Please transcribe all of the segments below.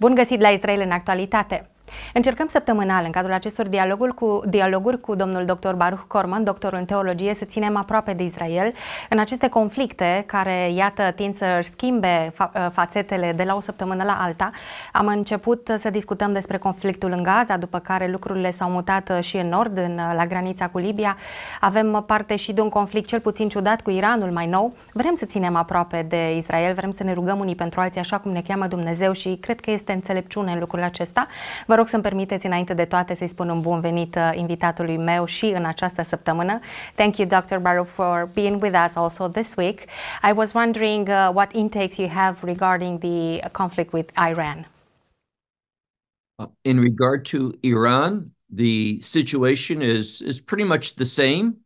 Bun găsit la Israel în actualitate! Încercăm săptămânal, în cadrul acestor dialoguri cu, dialoguri cu domnul dr. Baruch Corman, doctor în teologie, să ținem aproape de Israel în aceste conflicte care, iată, tind să schimbe fa- uh, fațetele de la o săptămână la alta. Am început să discutăm despre conflictul în Gaza, după care lucrurile s-au mutat uh, și în nord, în, uh, la granița cu Libia. Avem parte și de un conflict cel puțin ciudat cu Iranul mai nou. Vrem să ținem aproape de Israel, vrem să ne rugăm unii pentru alții așa cum ne cheamă Dumnezeu și cred că este înțelepciune în lucrul acesta. Vă rog să permiteți înainte de toate să-i spun un bun venit uh, invitatului meu și în această săptămână. Thank you, Dr. Barrow, for being with us also this week. I was wondering uh, what intakes you have regarding the conflict with Iran. Uh, in regard to Iran, the situation is, is pretty much the same.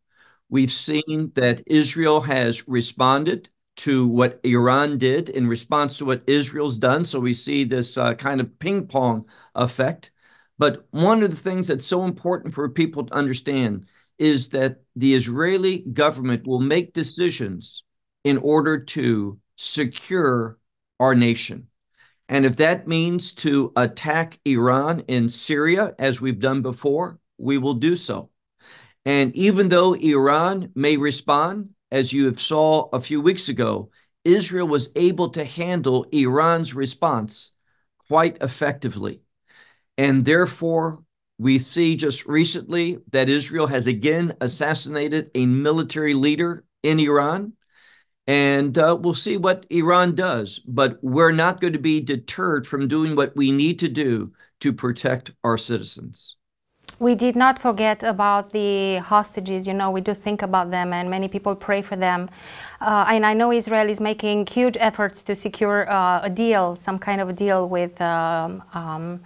We've seen that Israel has responded to what Iran did in response to what Israel's done. So we see this uh, kind of ping pong effect. But one of the things that's so important for people to understand is that the Israeli government will make decisions in order to secure our nation. And if that means to attack Iran in Syria, as we've done before, we will do so. And even though Iran may respond, as you have saw a few weeks ago, Israel was able to handle Iran's response quite effectively. And therefore, we see just recently that Israel has again assassinated a military leader in Iran. And uh, we'll see what Iran does. But we're not going to be deterred from doing what we need to do to protect our citizens. We did not forget about the hostages. You know, we do think about them and many people pray for them. Uh, and I know Israel is making huge efforts to secure uh, a deal, some kind of a deal with. Um, um,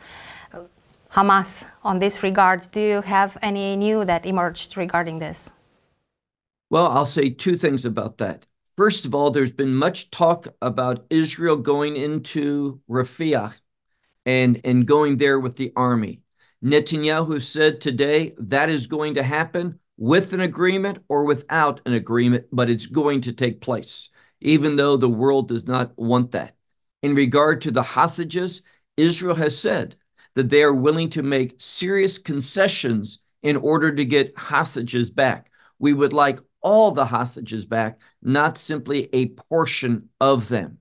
Hamas on this regard. Do you have any new that emerged regarding this? Well, I'll say two things about that. First of all, there's been much talk about Israel going into Rafiah and, and going there with the army. Netanyahu said today that is going to happen with an agreement or without an agreement, but it's going to take place, even though the world does not want that. In regard to the hostages, Israel has said that they are willing to make serious concessions in order to get hostages back. We would like all the hostages back, not simply a portion of them.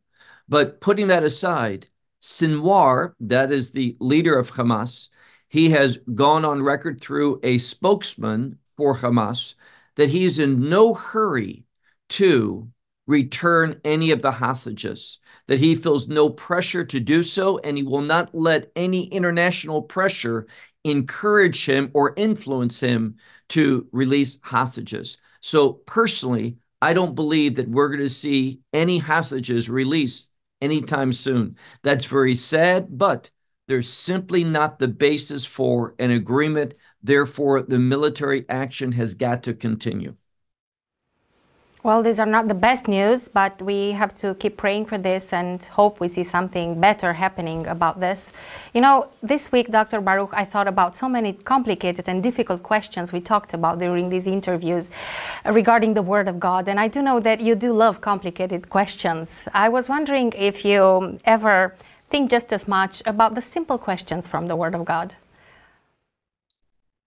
But putting that aside, Sinwar, that is the leader of Hamas, he has gone on record through a spokesman for Hamas that he's in no hurry to return any of the hostages, that he feels no pressure to do so, and he will not let any international pressure encourage him or influence him to release hostages. So, personally, I don't believe that we're going to see any hostages released anytime soon. That's very sad, but there's simply not the basis for an agreement. Therefore, the military action has got to continue. Well, these are not the best news, but we have to keep praying for this and hope we see something better happening about this. You know, this week, Dr. Baruch, I thought about so many complicated and difficult questions we talked about during these interviews regarding the Word of God. And I do know that you do love complicated questions. I was wondering if you ever think just as much about the simple questions from the Word of God.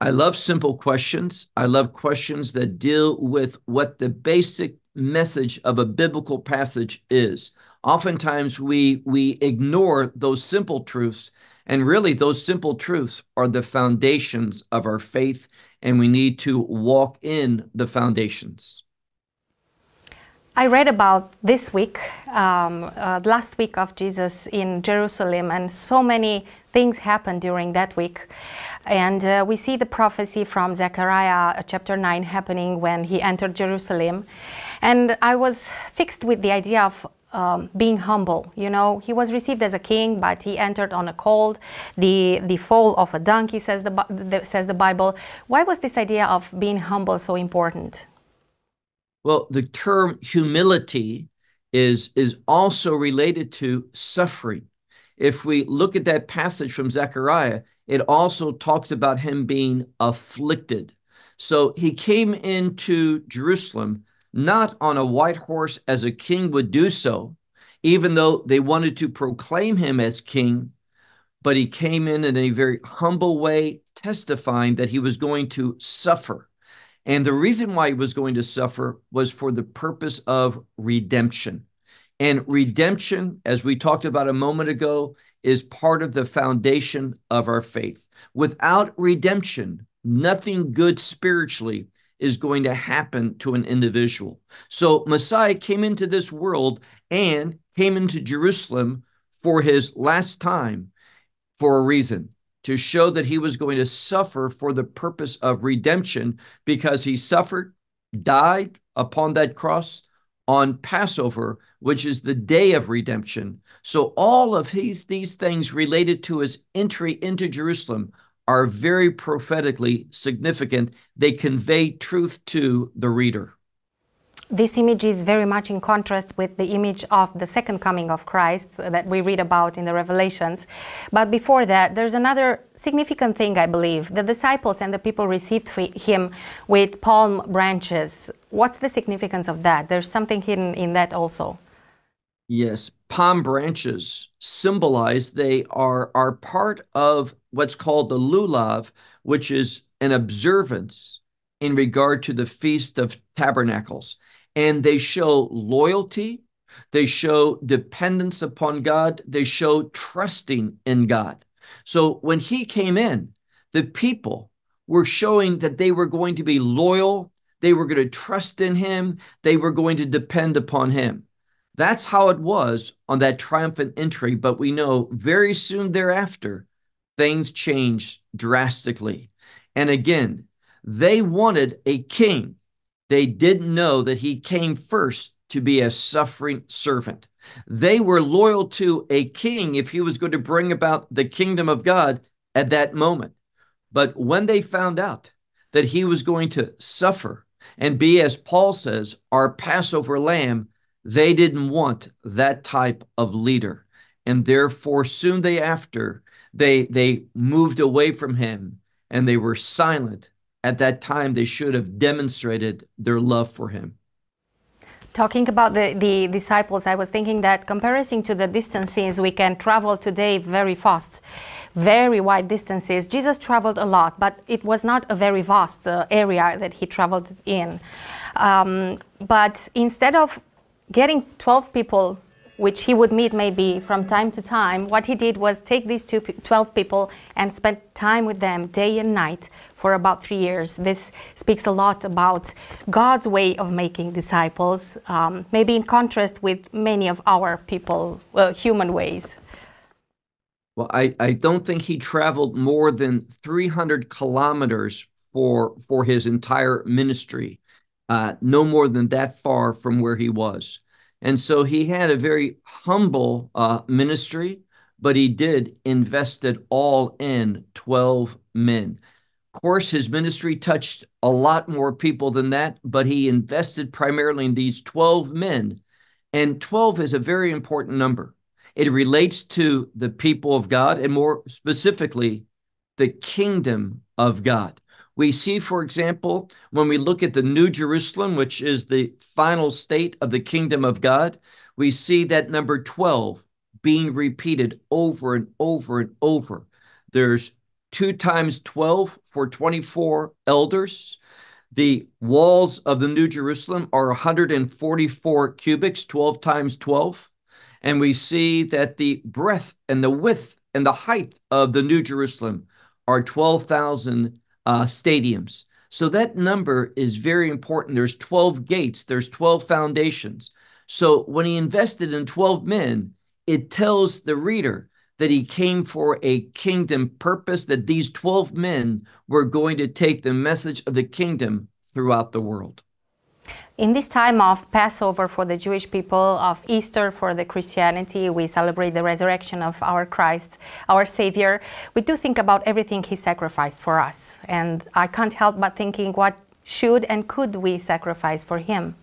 I love simple questions. I love questions that deal with what the basic message of a biblical passage is. Oftentimes we we ignore those simple truths and really those simple truths are the foundations of our faith and we need to walk in the foundations. I read about this week, um, uh, last week of Jesus in Jerusalem, and so many things happened during that week. And uh, we see the prophecy from Zechariah uh, chapter 9 happening when he entered Jerusalem. And I was fixed with the idea of um, being humble. You know, he was received as a king, but he entered on a cold, the the foal of a donkey, says the, the says the Bible. Why was this idea of being humble so important? Well, the term humility is, is also related to suffering. If we look at that passage from Zechariah, it also talks about him being afflicted. So he came into Jerusalem not on a white horse as a king would do so, even though they wanted to proclaim him as king, but he came in in a very humble way, testifying that he was going to suffer. And the reason why he was going to suffer was for the purpose of redemption. And redemption, as we talked about a moment ago, is part of the foundation of our faith. Without redemption, nothing good spiritually is going to happen to an individual. So Messiah came into this world and came into Jerusalem for his last time for a reason to show that he was going to suffer for the purpose of redemption because he suffered, died upon that cross on Passover, which is the day of redemption. So, all of his, these things related to his entry into Jerusalem are very prophetically significant. They convey truth to the reader this image is very much in contrast with the image of the second coming of Christ that we read about in the Revelations. But before that, there's another significant thing, I believe. The disciples and the people received him with palm branches. What's the significance of that? There's something hidden in that also. Yes, palm branches symbolize they are are part of what's called the lulav, which is an observance in regard to the feast of tabernacles and they show loyalty, they show dependence upon God, they show trusting in God. So when he came in, the people were showing that they were going to be loyal, they were going to trust in him, they were going to depend upon him. That's how it was on that triumphant entry, but we know very soon thereafter, things changed drastically. And again, they wanted a king they didn't know that he came first to be a suffering servant. They were loyal to a king if he was going to bring about the kingdom of God at that moment. But when they found out that he was going to suffer and be, as Paul says, our Passover lamb, they didn't want that type of leader. And therefore, soon they after, they, they moved away from him and they were silent at that time they should have demonstrated their love for him. Talking about the, the disciples, I was thinking that comparing to the distances we can travel today very fast, very wide distances. Jesus traveled a lot, but it was not a very vast uh, area that he traveled in. Um, but instead of getting 12 people which he would meet maybe from time to time, what he did was take these two, 12 people and spent time with them day and night for about three years. This speaks a lot about God's way of making disciples, um, maybe in contrast with many of our people, uh, human ways. Well, I, I don't think he traveled more than 300 kilometers for, for his entire ministry, uh, no more than that far from where he was. And so he had a very humble uh, ministry, but he did invested all in 12 men. Of course, his ministry touched a lot more people than that, but he invested primarily in these 12 men. And 12 is a very important number. It relates to the people of God and more specifically, the kingdom of God. We see, for example, when we look at the New Jerusalem, which is the final state of the kingdom of God, we see that number 12 being repeated over and over and over. There's two times 12 for 24 elders. The walls of the New Jerusalem are 144 cubits, 12 times 12. And we see that the breadth and the width and the height of the New Jerusalem are 12,000 uh, stadiums. So that number is very important. There's 12 gates, there's 12 foundations. So when he invested in 12 men, it tells the reader that he came for a kingdom purpose, that these 12 men were going to take the message of the kingdom throughout the world. In this time of Passover for the Jewish people, of Easter for the Christianity, we celebrate the resurrection of our Christ, our Savior. We do think about everything He sacrificed for us. And I can't help but thinking what should and could we sacrifice for Him?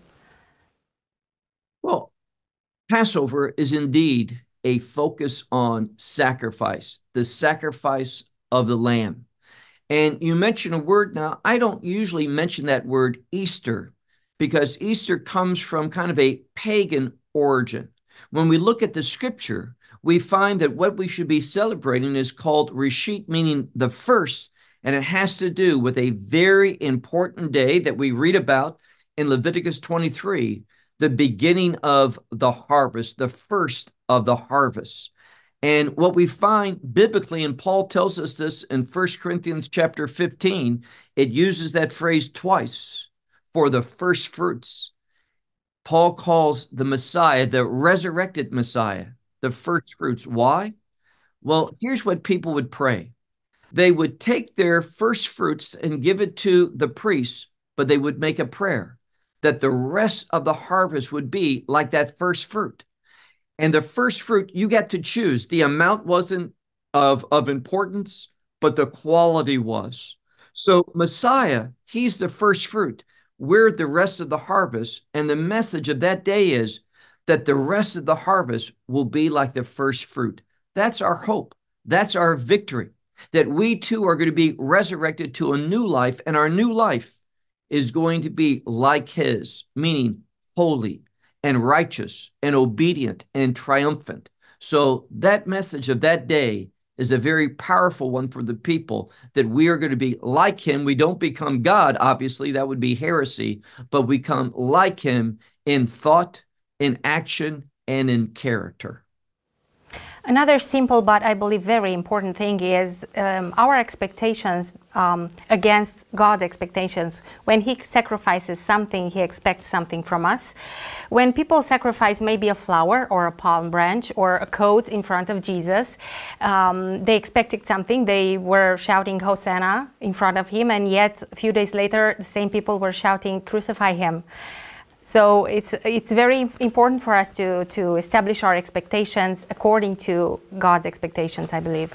Well, Passover is indeed a focus on sacrifice, the sacrifice of the Lamb. And you mention a word now. I don't usually mention that word Easter because Easter comes from kind of a pagan origin. When we look at the scripture, we find that what we should be celebrating is called Reshit, meaning the first, and it has to do with a very important day that we read about in Leviticus 23, the beginning of the harvest, the first of the harvest. And what we find biblically, and Paul tells us this in 1 Corinthians chapter 15, it uses that phrase twice for the first fruits. Paul calls the Messiah, the resurrected Messiah, the first fruits. Why? Well, here's what people would pray they would take their first fruits and give it to the priests, but they would make a prayer that the rest of the harvest would be like that first fruit. And the first fruit, you got to choose. The amount wasn't of, of importance, but the quality was. So, Messiah, he's the first fruit we're the rest of the harvest. And the message of that day is that the rest of the harvest will be like the first fruit. That's our hope. That's our victory, that we too are going to be resurrected to a new life, and our new life is going to be like His, meaning holy and righteous and obedient and triumphant. So, that message of that day is a very powerful one for the people that we are going to be like him. We don't become God, obviously, that would be heresy, but we come like him in thought, in action, and in character. Another simple but I believe very important thing is um, our expectations um, against God's expectations. When He sacrifices something, He expects something from us. When people sacrifice maybe a flower or a palm branch or a coat in front of Jesus, um, they expected something. They were shouting Hosanna in front of Him, and yet a few days later, the same people were shouting, Crucify Him. So it's, it's very important for us to, to establish our expectations according to God's expectations, I believe.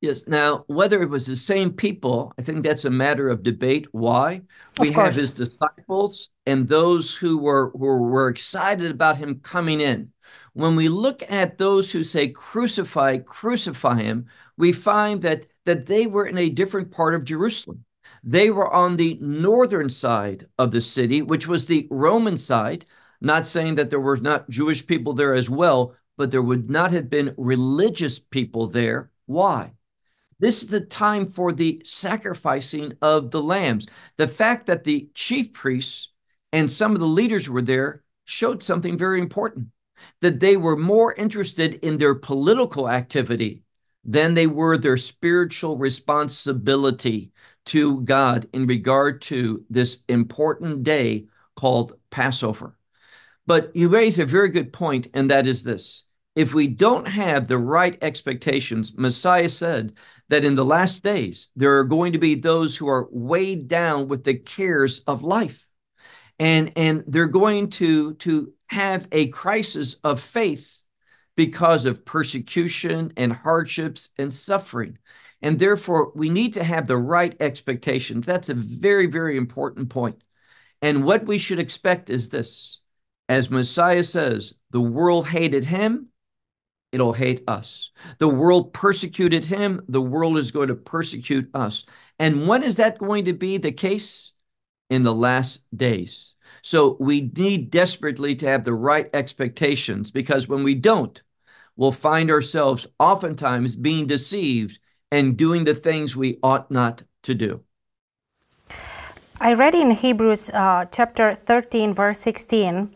Yes. Now, whether it was the same people, I think that's a matter of debate. Why we have his disciples and those who were who were excited about him coming in. When we look at those who say crucify, crucify him, we find that that they were in a different part of Jerusalem. They were on the northern side of the city, which was the Roman side, not saying that there were not Jewish people there as well, but there would not have been religious people there. Why? This is the time for the sacrificing of the lambs. The fact that the chief priests and some of the leaders were there showed something very important that they were more interested in their political activity than they were their spiritual responsibility to God in regard to this important day called Passover. But you raise a very good point, and that is this. If we don't have the right expectations, Messiah said that in the last days, there are going to be those who are weighed down with the cares of life. And, and they're going to, to have a crisis of faith because of persecution and hardships and suffering. And therefore, we need to have the right expectations. That's a very, very important point. And what we should expect is this as Messiah says, the world hated him, it'll hate us. The world persecuted him, the world is going to persecute us. And when is that going to be the case? In the last days. So we need desperately to have the right expectations because when we don't, we'll find ourselves oftentimes being deceived and doing the things we ought not to do. I read in Hebrews uh, chapter 13, verse 16,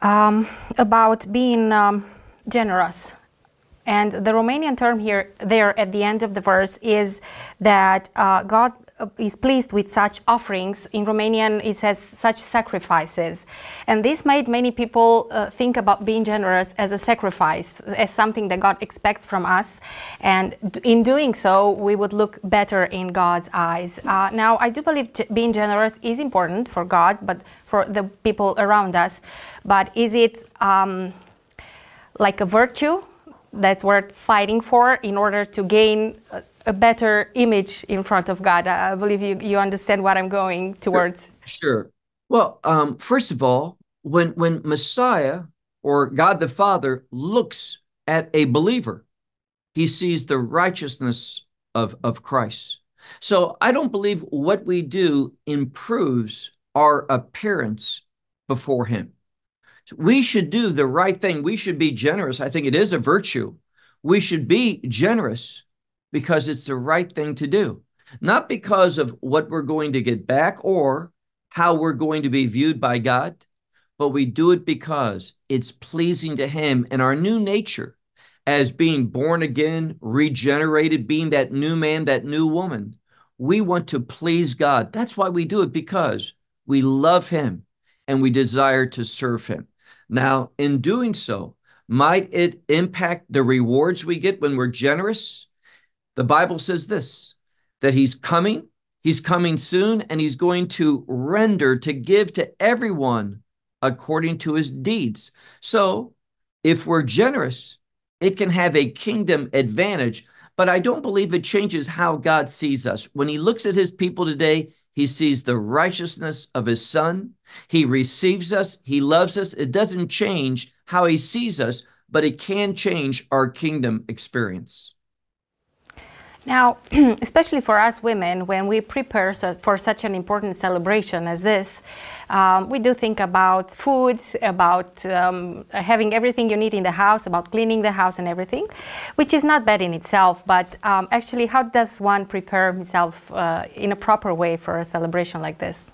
um, about being um, generous. And the Romanian term here, there at the end of the verse, is that uh, God is pleased with such offerings. In Romanian, it says such sacrifices. And this made many people uh, think about being generous as a sacrifice, as something that God expects from us. And in doing so, we would look better in God's eyes. Uh, now, I do believe being generous is important for God, but for the people around us. But is it um, like a virtue? that's worth fighting for in order to gain a, a better image in front of God. I, I believe you, you understand what I'm going towards. Sure. sure. Well, um, first of all, when when Messiah or God the Father looks at a believer, he sees the righteousness of, of Christ. So I don't believe what we do improves our appearance before him. We should do the right thing. We should be generous. I think it is a virtue. We should be generous because it's the right thing to do, not because of what we're going to get back or how we're going to be viewed by God, but we do it because it's pleasing to Him and our new nature as being born again, regenerated, being that new man, that new woman. We want to please God. That's why we do it because we love Him and we desire to serve Him. Now, in doing so, might it impact the rewards we get when we're generous? The Bible says this that He's coming, He's coming soon, and He's going to render, to give to everyone according to His deeds. So, if we're generous, it can have a kingdom advantage, but I don't believe it changes how God sees us. When He looks at His people today, he sees the righteousness of his son. He receives us. He loves us. It doesn't change how he sees us, but it can change our kingdom experience. Now, especially for us women, when we prepare so for such an important celebration as this, um, we do think about food, about um, having everything you need in the house, about cleaning the house and everything, which is not bad in itself. But um, actually, how does one prepare himself uh, in a proper way for a celebration like this?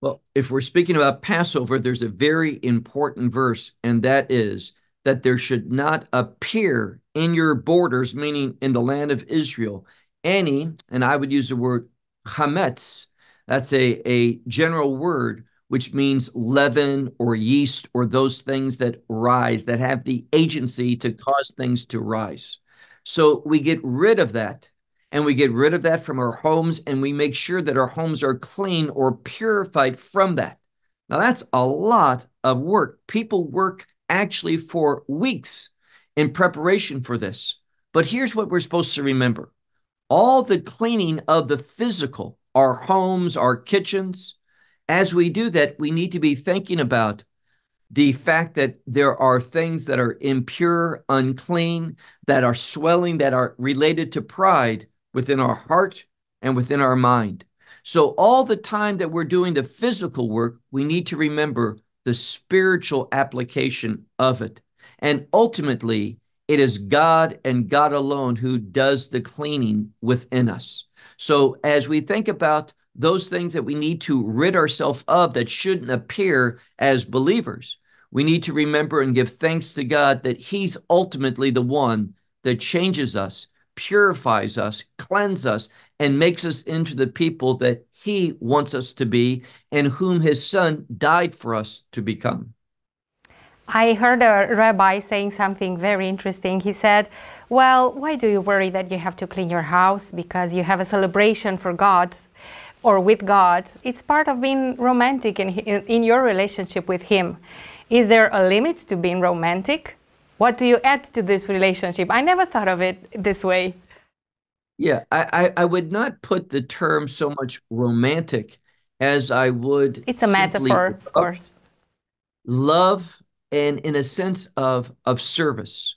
Well, if we're speaking about Passover, there's a very important verse, and that is that there should not appear in your borders, meaning in the land of Israel, any, and I would use the word chametz, that's a, a general word which means leaven or yeast or those things that rise, that have the agency to cause things to rise. So we get rid of that and we get rid of that from our homes and we make sure that our homes are clean or purified from that. Now, that's a lot of work. People work actually for weeks in preparation for this. But here's what we're supposed to remember all the cleaning of the physical, our homes, our kitchens, as we do that, we need to be thinking about the fact that there are things that are impure, unclean, that are swelling, that are related to pride within our heart and within our mind. So, all the time that we're doing the physical work, we need to remember the spiritual application of it. And ultimately, it is God and God alone who does the cleaning within us. So, as we think about those things that we need to rid ourselves of that shouldn't appear as believers, we need to remember and give thanks to God that He's ultimately the one that changes us purifies us, cleanses us, and makes us into the people that he wants us to be and whom his son died for us to become. I heard a rabbi saying something very interesting. He said, Well, why do you worry that you have to clean your house because you have a celebration for God or with God? It's part of being romantic in, in, in your relationship with Him. Is there a limit to being romantic? What do you add to this relationship? I never thought of it this way. Yeah, I, I, I would not put the term so much romantic as I would. It's a metaphor, of course. Love and in a sense of of service.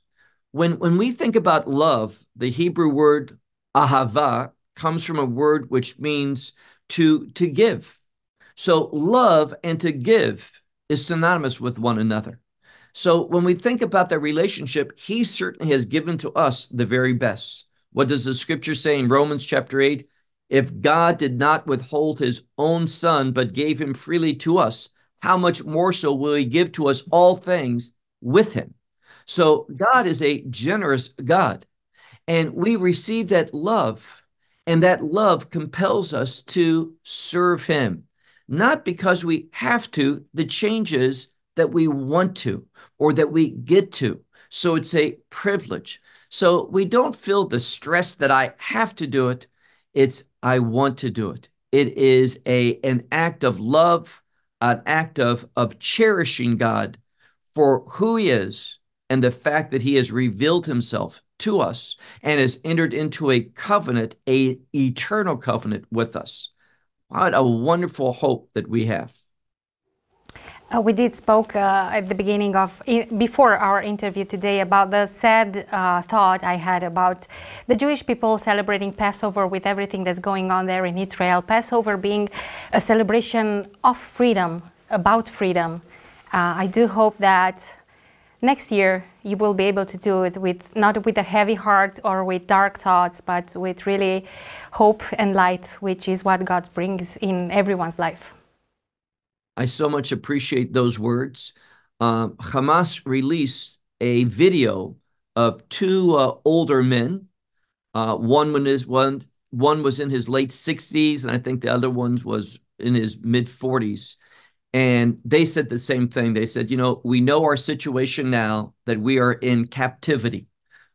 When when we think about love, the Hebrew word ahava comes from a word which means to to give. So love and to give is synonymous with one another. So when we think about that relationship, he certainly has given to us the very best. What does the scripture say in Romans chapter 8? If God did not withhold his own son, but gave him freely to us, how much more so will he give to us all things with him? So God is a generous God. And we receive that love, and that love compels us to serve him, not because we have to. The changes that we want to or that we get to. So it's a privilege. So we don't feel the stress that I have to do it. It's I want to do it. It is a an act of love, an act of of cherishing God for who he is and the fact that he has revealed himself to us and has entered into a covenant, a eternal covenant with us. What a wonderful hope that we have. Uh, we did spoke uh, at the beginning of before our interview today about the sad uh, thought I had about the Jewish people celebrating Passover with everything that's going on there in Israel. Passover being a celebration of freedom, about freedom. Uh, I do hope that next year you will be able to do it with not with a heavy heart or with dark thoughts, but with really hope and light, which is what God brings in everyone's life. I so much appreciate those words. Uh, Hamas released a video of two uh, older men. Uh, one, one, one was in his late 60s, and I think the other one was in his mid 40s. And they said the same thing. They said, you know, we know our situation now that we are in captivity,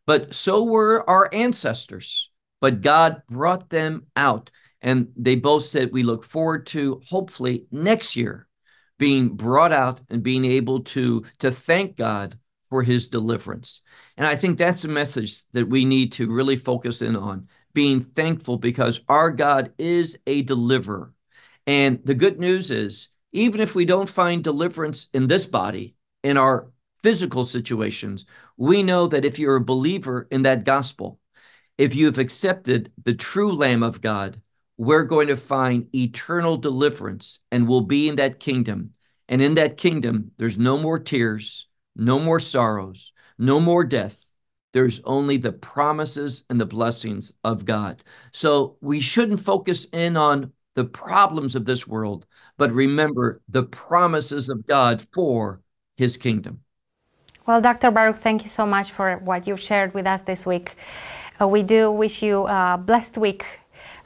but so were our ancestors. But God brought them out. And they both said, we look forward to hopefully next year being brought out and being able to, to thank God for his deliverance. And I think that's a message that we need to really focus in on being thankful because our God is a deliverer. And the good news is, even if we don't find deliverance in this body, in our physical situations, we know that if you're a believer in that gospel, if you have accepted the true Lamb of God, we're going to find eternal deliverance and we will be in that kingdom. And in that kingdom, there's no more tears, no more sorrows, no more death. There's only the promises and the blessings of God. So we shouldn't focus in on the problems of this world, but remember the promises of God for his kingdom. Well, Dr. Baruch, thank you so much for what you've shared with us this week. Uh, we do wish you a blessed week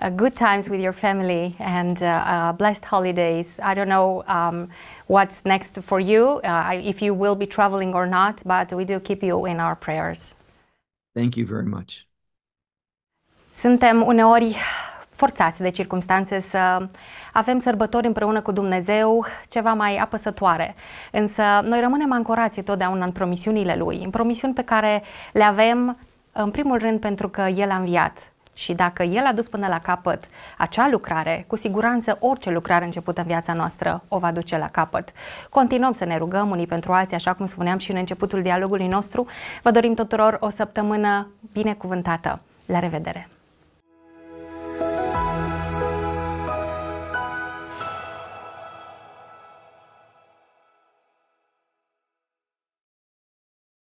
uh, good times with your family and uh, uh, blessed holidays. I don't know um, what's next for you, if you will be traveling or not, but we do keep you in our prayers. Thank you very much. Suntem uneori forțați de circunstanțe să avem sărbători împreună cu Dumnezeu ceva mai apăsătoare. Însă noi rămânem ancorați totdeauna în promisiunile Lui, în promisiuni pe care le avem în primul rând pentru că El a înviat Și dacă el a dus până la capăt acea lucrare, cu siguranță orice lucrare începută în viața noastră o va duce la capăt. Continuăm să ne rugăm unii pentru alții, așa cum spuneam și în începutul dialogului nostru. Vă dorim tuturor o săptămână binecuvântată. La revedere!